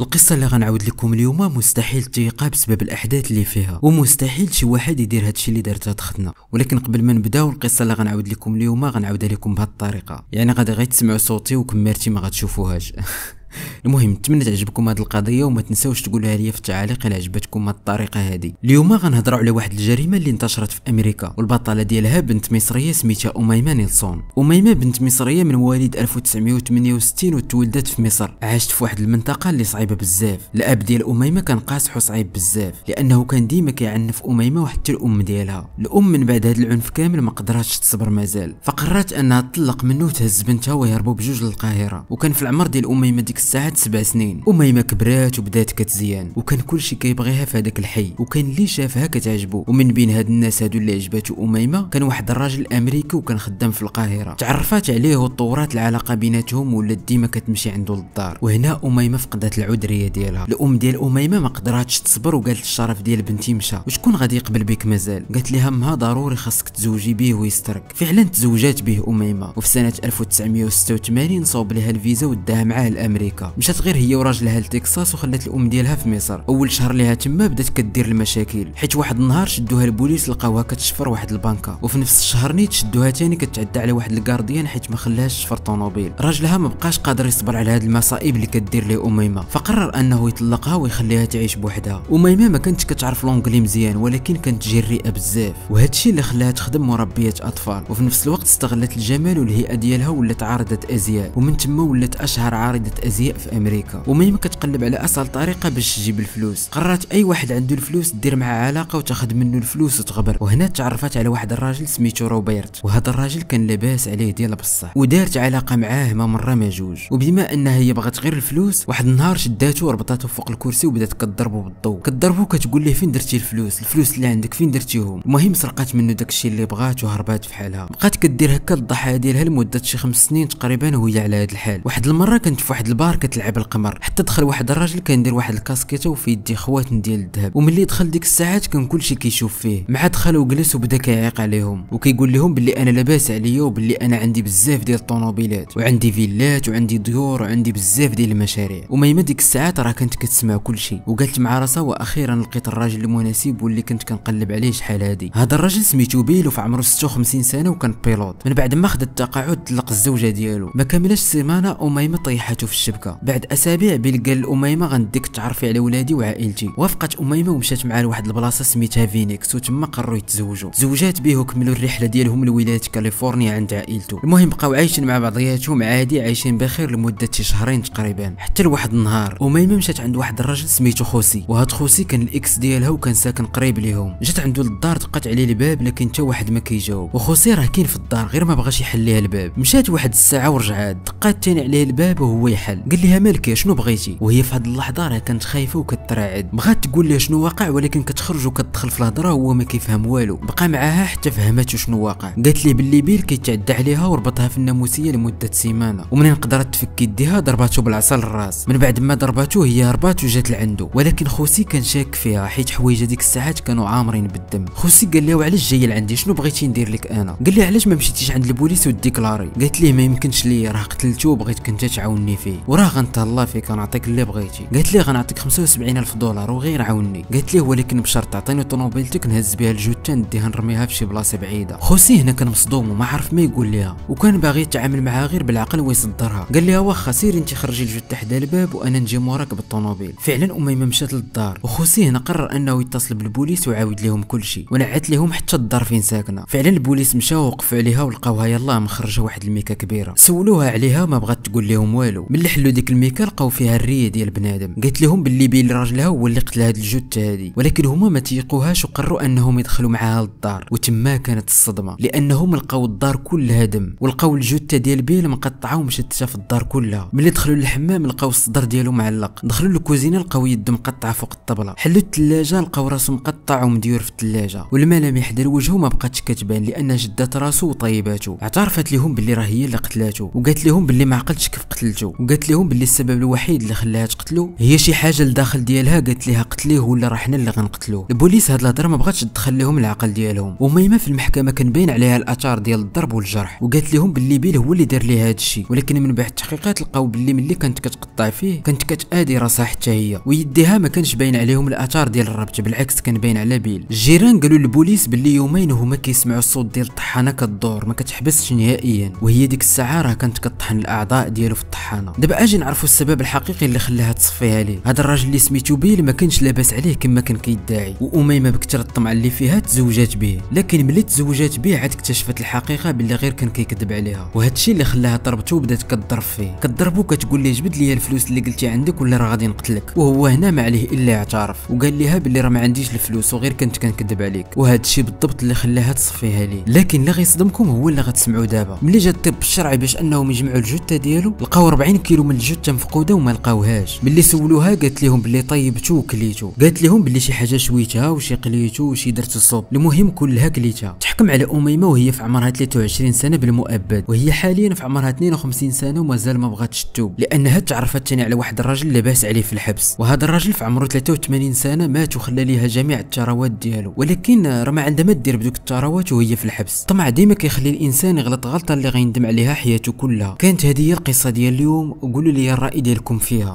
القصة اللي غنعاود لكم اليوم مستحيل تيقا بسبب الاحداث اللي فيها ومستحيل شي واحد يدير هادشي اللي دارت اختنا ولكن قبل ما نبداو القصة اللي غنعاود لكم اليوم غنعاودها لكم بهاد الطريقة يعني غادي غير تسمعوا صوتي وكمرتي ما غتشوفوهاش المهم نتمنى تعجبكم هذه القضيه وما تنساوش تقولوها لي في التعاليق الا عجبتكم الطريقه هذه اليوم غنهضروا على واحد الجريمه اللي انتشرت في امريكا والبطاله ديالها بنت مصريه سميتها اميمه نيلسون اميمه بنت مصريه من مواليد 1968 وتولدت في مصر عاشت في واحد المنطقه اللي صعيبه بزاف الاب ديال اميمه كان قاصح وصعيب بزاف لانه كان ديما كيعنف اميمه وحتى الام ديالها الام من بعد هذا العنف كامل ما قدراتش تصبر مازال فقررت انها تطلق منه وتهز بنتها ويهربوا بجوج للقاهره وكان في العمر ديال اميمه ديك ساعة سبع سنين وميمة كبرات وبدات كتزيان وكان كلشي كيبغيها في هذاك الحي وكان اللي شافها كتعجبو ومن بين هاد الناس هادو اللي عجباتو أميمة كان واحد الراجل أمريكي وكان خدام في القاهرة تعرفات عليه وتطورات العلاقة بيناتهم ولات ديما كتمشي عنده للدار وهنا أميمة فقدت العذرية ديالها الأم ديال أميمة ما قدراتش تصبر وقالت الشرف ديال بنتي مشى وشكون غادي يقبل بك مازال قالت لها امها ضروري خاصك تزوجي به ويسترك فعلا تزوجات به أميمة وفي سنة 1986 صوب لها الفيزا وداها معاه لأمريكا امريكا مشات غير هي وراجلها لتكساس وخلات الام ديالها في مصر اول شهر ليها تما بدات كدير المشاكل حيت واحد النهار شدوها البوليس لقاوها كتشفر واحد البنكه وفي نفس الشهر نيت شدوها تاني كتعدى على واحد الكارديان حيت ما خلاهاش تشفر طوموبيل راجلها ما بقاش قادر يصبر على هاد المصائب اللي كدير ليه اميمه فقرر انه يطلقها ويخليها تعيش بوحدها اميمه ما كانتش كتعرف لونجلي مزيان ولكن كانت جريئه بزاف وهادشي اللي خلاها تخدم مربيه اطفال وفي نفس الوقت استغلت الجمال والهيئه ديالها ولات عارضه ازياء ومن تما ولات اشهر عارضه الازياء في امريكا ما كتقلب على اسهل طريقه باش تجيب الفلوس قررت اي واحد عنده الفلوس دير معاه علاقه وتاخذ منه الفلوس وتغبر وهنا تعرفت على واحد الراجل سميتو روبرت وهذا الراجل كان لاباس عليه ديال بصح ودارت علاقه معاه ما مره ما جوج وبما انها هي بغات غير الفلوس واحد النهار شداته وربطاته فوق الكرسي وبدات كضربو بالضو كضربو كتقول ليه فين درتي الفلوس الفلوس اللي عندك فين درتيهم المهم سرقات منه داكشي اللي بغات وهربات بحالها بقات كدير هكا الضحايا ديالها لمده شي خمس سنين تقريبا وهي على هذا الحال واحد المره كانت في واحد البار البار كتلعب القمر حتى دخل واحد الراجل كان داير واحد الكاسكيطه وفي يدي خواتم ديال الذهب وملي دخل ديك الساعات كان كلشي كيشوف فيه مع دخل وجلس وبدا كيعيق عليهم وكيقول لهم باللي انا لاباس عليا وباللي انا عندي بزاف ديال الطوموبيلات وعندي فيلات وعندي ديور وعندي بزاف ديال المشاريع وميمه ديك الساعات راه كانت كتسمع كلشي وقالت مع راسها واخيرا لقيت الراجل المناسب واللي كنت كنقلب عليه شحال هادي هذا الراجل سميتو بيل وفي عمره 56 سنه وكان بيلوت من بعد ما خد التقاعد طلق الزوجه ديالو ما كملش سيمانه وميمه طيحته في الشبكه الشبكه بعد اسابيع بيل قال لاميمه غنديك تعرفي على ولادي وعائلتي وافقت اميمه ومشات معاه لواحد البلاصه سميتها فينيكس وتما قرروا يتزوجوا تزوجات به وكملوا الرحله ديالهم لولايه كاليفورنيا عند عائلته المهم بقاو عايشين مع بعضياتهم عادي عايشين بخير لمده شهرين تقريبا حتى لواحد النهار اميمه مشات عند واحد الراجل سميته خوسي وهاد خوسي كان الاكس ديالها وكان ساكن قريب ليهم جات عنده للدار دقات عليه الباب لكن حتى واحد ما كيجاوب وخوسي راه كاين في الدار غير ما بغاش يحل ليها الباب مشات واحد الساعه ورجعات دقات تاني عليه الباب وهو يحل قال لها مالك شنو بغيتي وهي في هذه اللحظه راه كانت خايفه وكترعد بغات تقول له شنو واقع ولكن كتخرج وكتدخل في الهضره وهو ما كيفهم والو بقى معاها حتى فهماتو شنو واقع قالت ليه باللي بيل كيتعدى عليها وربطها في الناموسيه لمده سيمانه ومنين قدرت تفك يديها ضرباتو بالعصا للراس من بعد ما ضرباتو هي هربات وجات لعنده ولكن خوسي كان شاك فيها حيت حوايج هذيك الساعات كانوا عامرين بالدم خوسي قال لها علاش جايه لعندي شنو بغيتي ندير لك انا قال لي علاش ما مشيتيش عند البوليس لاري قالت ليه ما يمكنش لي راه قتلتو وبغيتك انت تعاوني فيه وراه غنتهلا فيك غنعطيك اللي بغيتي قالت لي غنعطيك 75 الف دولار وغير عاوني قالت لي ولكن بشرط تعطيني طوموبيلتك نهز بها الجوتة نديها نرميها في شي بلاصه بعيده خوسي هنا كان مصدوم وما عرف ما يقول ليها وكان باغي يتعامل معها غير بالعقل ويصدرها قال لها واخا سيري انت خرجي الجوتة حدا الباب وانا نجي موراك بالطوموبيل فعلا اميمه مشات للدار وخوسي هنا قرر انه يتصل بالبوليس وعاود لهم كل شيء ونعت لهم حتى الدار فين ساكنه فعلا البوليس مشى ووقفوا عليها ولقاوها يلاه مخرجه واحد الميكه كبيره سولوها عليها ما بغات تقول لهم والو ملي حلوا ديك الميكا لقاو فيها الريه ديال بنادم قالت لهم باللي بين راجلها هو اللي قتل هاد الجثه هادي ولكن هما ما تيقوهاش وقروا انهم يدخلوا معاها للدار وتما كانت الصدمه لانهم لقاو الدار كلها دم ولقاو الجثه ديال بيل مقطعه ومشتته في الدار كلها ملي دخلوا للحمام لقاو الصدر ديالو معلق دخلوا للكوزينه لقاو يد مقطعه فوق الطبله حلوا الثلاجه لقاو راسو مقطع ومديور في الثلاجه والملامح ديال وجهه ما بقاتش كتبان لان جدات راسو وطيباتو اعترفت لهم باللي راه هي اللي قتلاتو وقالت لهم باللي ما عقلتش كيف قتلته وقالت لهم باللي السبب الوحيد اللي خلاها تقتلو هي شي حاجه لداخل ديالها قالت ليها قتليه ولا راه حنا اللي غنقتلو البوليس هاد الهضره ما بغاتش تدخل لهم العقل ديالهم وميمه في المحكمه كان باين عليها الاثار ديال الضرب والجرح وقالت لهم باللي بيل هو اللي دار ليها هادشي ولكن من بعد التحقيقات لقاو باللي ملي كانت كتقطع فيه كانت كتادي راسها حتى هي ويديها ما كانش باين عليهم الاثار ديال الربط بالعكس كان باين على بيل الجيران قالوا للبوليس باللي يومين وهما كيسمعوا الصوت ديال الطحانه كدور ما كتحبسش نهائيا وهي ديك الساعه راه كانت كطحن الاعضاء ديالو في الطحانه دابا اجي نعرفوا السبب الحقيقي اللي خلاها تصفيها ليه هذا الراجل اللي سميتو بيه ما كانش لاباس عليه كما كان كيدعي واميمه بكثر الطمع اللي فيها تزوجات به لكن ملي تزوجات به عاد اكتشفت الحقيقه باللي غير كان كيكذب عليها وهذا الشيء اللي خلاها طربته وبدات كضرب فيه كضربو كتقول ليه جبد ليا الفلوس اللي قلتي عندك ولا راه غادي نقتلك وهو هنا ما عليه الا اعترف وقال ليها باللي راه ما عنديش الفلوس وغير كنت كنكذب عليك وهذا الشيء بالضبط اللي خلاها تصفيها ليه لكن اللي غيصدمكم هو اللي غتسمعوا دابا ملي جا الطب الشرعي باش انهم يجمعوا الجثه ديالو لقاو 40 كيلو من الجثه مفقوده وما لقاوهاش ملي سولوها قالت لهم بلي طيبتو وكليتو قالت لهم بلي شي حاجه شويتها وشي قليتو وشي درت الصوب المهم كلها كليتها تحكم على اميمه وهي في عمرها 23 سنه بالمؤبد وهي حاليا في عمرها 52 سنه ومازال ما بغاتش تتوب لانها تعرفت ثاني على واحد الراجل لاباس عليه في الحبس وهذا الراجل في عمره 83 سنه مات وخلى ليها جميع الثروات ديالو ولكن راه ما عندها ما دير بدوك الثروات وهي في الحبس الطمع ديما كيخلي الانسان يغلط غلطه اللي غيندم عليها حياته كلها كانت هذه هي القصه ديال اليوم وقولوا لي الرأي ديالكم فيها